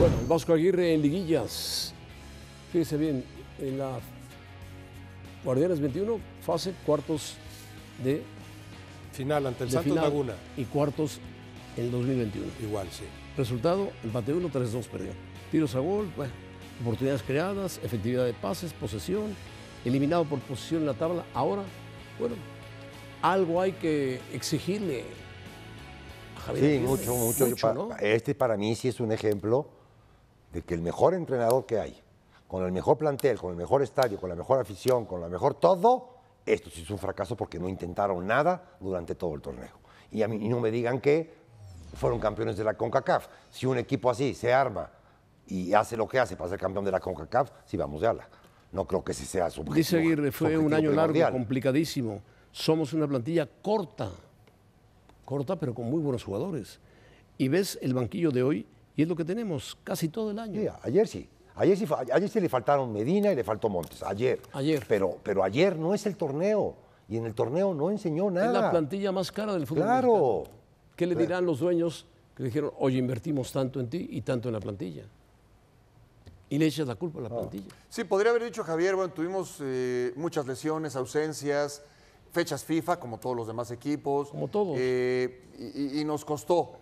Bueno, Vasco Aguirre en liguillas. Fíjese bien, en la Guardianes 21, fase cuartos de final ante el Santos Laguna. Y cuartos en 2021. Igual, sí. Resultado, empate 1, 3-2 perdió. Tiros a gol, oportunidades creadas, efectividad de pases, posesión, eliminado por posición en la tabla. Ahora, bueno, algo hay que exigirle a Javier. Sí, mucho, mucho. Este para mí sí es un ejemplo de que el mejor entrenador que hay, con el mejor plantel, con el mejor estadio, con la mejor afición, con la mejor todo, esto sí es un fracaso porque no intentaron nada durante todo el torneo. Y a mí no me digan que fueron campeones de la CONCACAF. Si un equipo así se arma y hace lo que hace para ser campeón de la CONCACAF, sí vamos de ala. No creo que ese sea su objetivo. Dice Aguirre, fue un año largo, complicadísimo. Somos una plantilla corta, corta pero con muy buenos jugadores. Y ves el banquillo de hoy y es lo que tenemos casi todo el año. ayer sí. Ayer sí, ayer sí le faltaron Medina y le faltó Montes. Ayer. Ayer. Pero, pero ayer no es el torneo. Y en el torneo no enseñó nada. Es la plantilla más cara del fútbol. Claro. ¿Qué le dirán los dueños que dijeron, oye, invertimos tanto en ti y tanto en la plantilla? Y le echas la culpa a la ah. plantilla. Sí, podría haber dicho Javier, bueno, tuvimos eh, muchas lesiones, ausencias, fechas FIFA, como todos los demás equipos. Como todos. Eh, y, y, nos costó.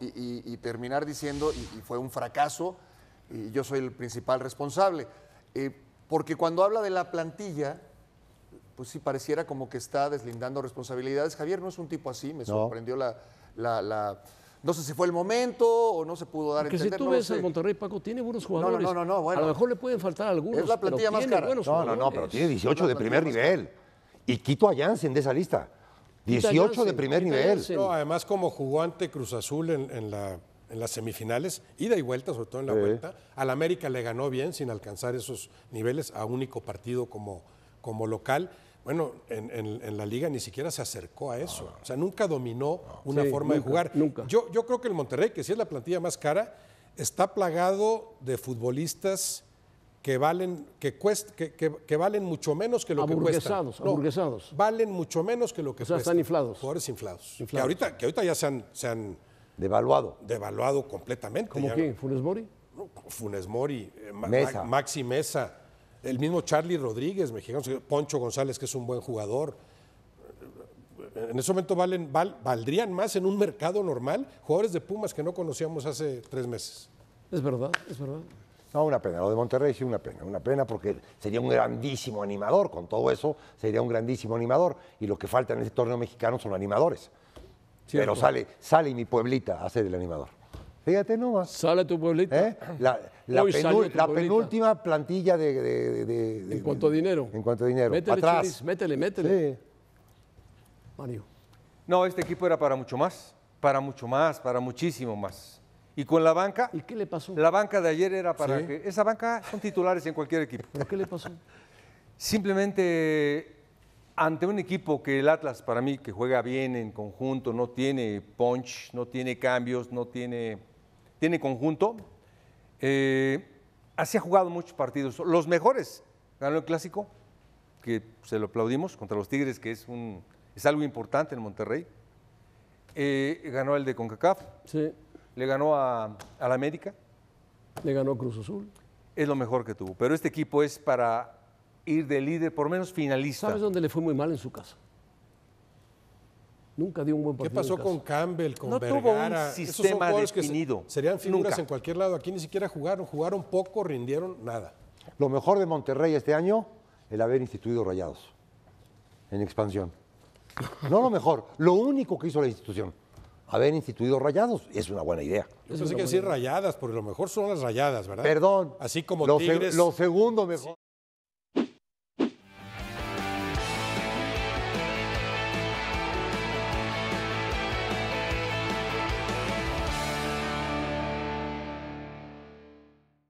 Y, terminar diciendo, y, fue un fracaso, y yo soy el principal responsable. Eh, porque cuando habla de la plantilla, pues sí pareciera como que está deslindando responsabilidades. Javier no es un tipo así, me sorprendió la, No sé si fue el momento o no se pudo dar Porque entender. si tú ves Monterrey, Paco, tiene buenos jugadores. No, no, no, no A lo mejor le pueden faltar algunos. Es la plantilla más tiene cara. No, no, no, pero tiene 18 de primer nivel. Y quito a Janssen de esa lista. 18 de primer nivel. además, como jugó ante Cruz Azul en, la, en las semifinales, ida y vuelta, sobre todo en la vuelta, al América le ganó bien sin alcanzar esos niveles a único partido como, como local. Bueno, en, la liga ni siquiera se acercó a eso. O sea, nunca dominó una forma de jugar. Yo, yo creo que el Monterrey, que sí es la plantilla más cara, está plagado de futbolistas que valen, que, cuest, que, valen mucho menos que lo que cuestan. No, aburguesados. Valen mucho menos que lo que o sea, están inflados. Jugadores inflados. Que, ahorita, que ahorita ya se han, devaluado. Devaluado completamente. ¿Cómo qué? ¿Funes Mori? Funes Mori, eh, Mesa. Maxi Mesa, el mismo Charlie Rodríguez, mexicano, Poncho González, que es un buen jugador. En ese momento valen, valdrían más en un mercado normal jugadores de Pumas que no conocíamos hace tres meses. Es verdad, es verdad. No, una pena. Lo de Monterrey sí, una pena. Una pena porque sería un grandísimo animador. Con todo eso, sería un grandísimo animador. Y lo que falta en este torneo mexicano son animadores. Pero sale, sale mi pueblita a ser el animador. Fíjate nomás. Sale tu pueblita. ¿Eh? La, penúltima plantilla de, en cuanto a dinero. En cuanto a dinero. Métele, Atrás. métele, métele. Mario. No, este equipo era para mucho más. Para mucho más, para muchísimo más. ¿Y con la banca? ¿Y qué le pasó? La banca de ayer era para que... Esa banca son titulares en cualquier equipo. ¿Pero qué le pasó? Simplemente ante un equipo que el Atlas, para mí, que juega bien en conjunto, no tiene punch, no tiene cambios, no tiene... Tiene conjunto. Eh, así ha jugado muchos partidos. Los mejores. Ganó el Clásico, que se lo aplaudimos, contra los Tigres, que es, un, es algo importante en Monterrey. Eh, ganó el de CONCACAF. Sí le ganó a, la América. Le ganó Cruz Azul. Es lo mejor que tuvo. Pero este equipo es para ir de líder, por menos finalista. ¿Sabes dónde le fue muy mal en su casa? Nunca dio un buen partido. ¿Qué pasó con Campbell, con no Tuvo un sistema definido. serían figuras en cualquier lado. Aquí ni siquiera jugaron, jugaron poco, rindieron nada. Lo mejor de Monterrey este año, el haber instituido Rayados en expansión. No lo mejor, lo único que hizo la institución haber instituido rayados. Es una buena idea. Eso sí que decir rayadas, porque lo mejor son las rayadas, ¿verdad? Perdón. Así como lo, Tigres... lo segundo mejor.